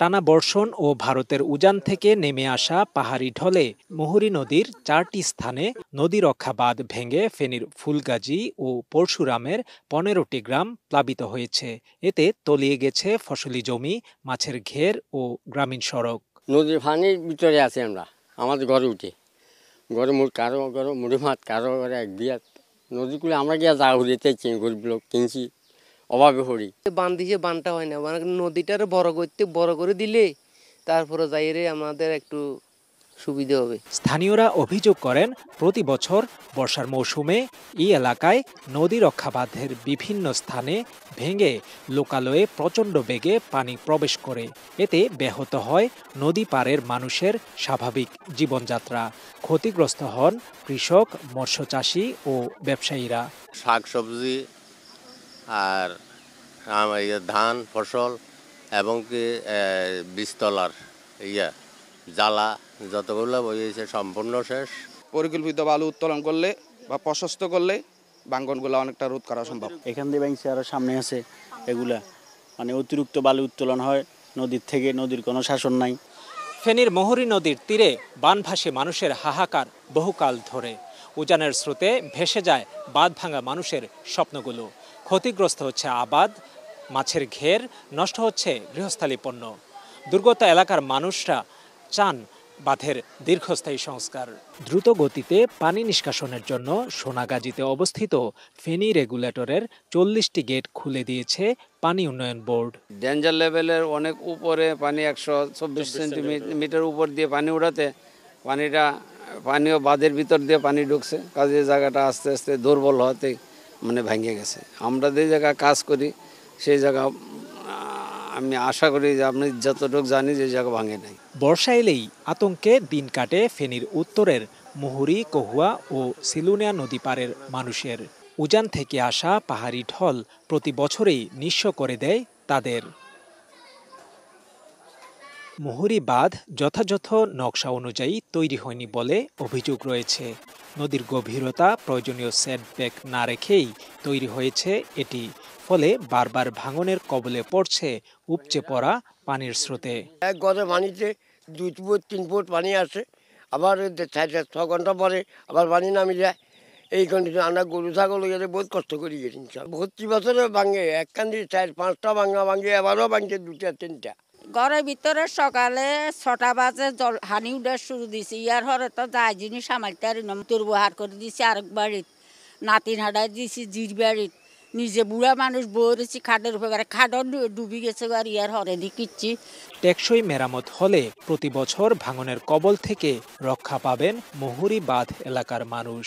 টানা বর্ষণ ও ভারতের উজান থেকে নেমে আসা পাহাড়ি ঢলে মুহুরী নদীর চারটি স্থানে নদী রক্ষা বাঁধ ভেঙে ফেনীর ফুলগাজী ও পরশুরামের পনেরোটি গ্রাম প্লাবিত হয়েছে এতে তলিয়ে গেছে ফসলি জমি মাছের ঘের ও গ্রামীণ সড়ক নদীর ফানির ভিতরে আছে আমরা আমাদের ঘরে উঠে ঘরে কারো ঘরে মুড়ি ভাত কারো ঘরে এক বিয়াত নদীগুলো আমরা গিয়ে যা হইতে গরিব লোক কিনছি অভাবে হরি বান দিয়ে বানটা হয় না মানে নদীটার বড় করতে বড় করে দিলে তারপরে যাইরে আমাদের একটু সুবিধা হবে স্থানীয়রা অভিযোগ করেন প্রতি বছর বর্ষার মৌসুমে এই এলাকায় নদী রক্ষা বাঁধের বিভিন্ন স্থানে ভেঙে লোকালয়ে প্রচণ্ড বেগে পানি প্রবেশ করে এতে ব্যাহত হয় নদী পারের মানুষের স্বাভাবিক জীবনযাত্রা ক্ষতিগ্রস্ত হন কৃষক মৎস্যচাষী ও ব্যবসায়ীরা শাক সবজি আর ধান ফসল এবং কি বীজতলার ইয়া জ্বালা যতগুলো বইছে সম্পূর্ণ শেষ পরিকল্পিত বালু উত্তোলন করলে বা প্রশস্ত করলে বাঙ্গনগুলো অনেকটা রোধ করা সম্ভব এখান দিয়ে ব্যাংসে আরও সামনে আছে এগুলা মানে অতিরিক্ত বালু উত্তোলন হয় নদীর থেকে নদীর কোনো শাসন নাই ফেনীর মোহরী নদীর তীরে ভাসে মানুষের হাহাকার বহুকাল ধরে উজানের স্রোতে ভেসে যায় বাঁধ ভাঙা মানুষের স্বপ্নগুলো ক্ষতিগ্রস্ত হচ্ছে আবাদ মাছের ঘের নষ্ট হচ্ছে গৃহস্থালী পণ্য দুর্গত এলাকার মানুষরা চান বাঁধের দীর্ঘস্থায়ী সংস্কার দ্রুত গতিতে পানি নিষ্কাশনের জন্য সোনাগাজীতে অবস্থিত ফেনি রেগুলেটরের চল্লিশটি গেট খুলে দিয়েছে পানি উন্নয়ন বোর্ড ডেঞ্জার লেভেলের অনেক উপরে পানি একশো চব্বিশ সেন্টিমিটার উপর দিয়ে পানি উড়াতে পানিটা পানিও বাঁধের ভিতর দিয়ে পানি ঢুকছে কাজে জায়গাটা আস্তে আস্তে দুর্বল হতে মানে ভেঙে গেছে আমরা যে জায়গায় কাজ করি সেই জায়গা আমি আশা করি যে আপনি যতটুকু জানি যে জায়গা ভাঙে নাই বর্ষা এলেই আতঙ্কে দিন কাটে ফেনীর উত্তরের মুহুরি কহুয়া ও সিলুনিয়া নদী পারের মানুষের উজান থেকে আসা পাহাড়ি ঢল প্রতি বছরেই নিঃস্ব করে দেয় তাদের মুহুরি বাঁধ যথাযথ নকশা অনুযায়ী তৈরি হয়নি বলে অভিযোগ রয়েছে নদীর গভীরতা প্রয়োজনীয় সেটব্যাক না রেখেই তৈরি হয়েছে এটি ফলে বারবার ভাঙনের কবলে পড়ছে উপচে পড়া পানির স্রোতে এক গজে পানিতে দুই ফুট তিন ফুট পানি আসে আবার চার ছ ঘন্টা পরে আবার পানি নামি যায় এই কন্ডিশন আমরা গরু ছাগল গেলে বহুত কষ্ট করি গেছি ভর্তি বছরে ভাঙে একখান দিয়ে চার পাঁচটা ভাঙা ভাঙে আবারও ভাঙছে দুটা তিনটা ঘরের ভিতরে সকালে ছটা বাজে জল হানি উঠার শুরু দিছি ইয়ার হরে তো যাই জিনিস সামালতে আর বহার করে দিছি আরেক বাড়িত নাতিন হাডায় দিছি জির বাড়িত নিজে বুড়া মানুষ বইরেছি খাদের উপরে খাদন ডুবি গেছে আর ইয়ার হরে দিকিচ্ছি টেকসই মেরামত হলে প্রতি বছর ভাঙনের কবল থেকে রক্ষা পাবেন মহুরি বাঁধ এলাকার মানুষ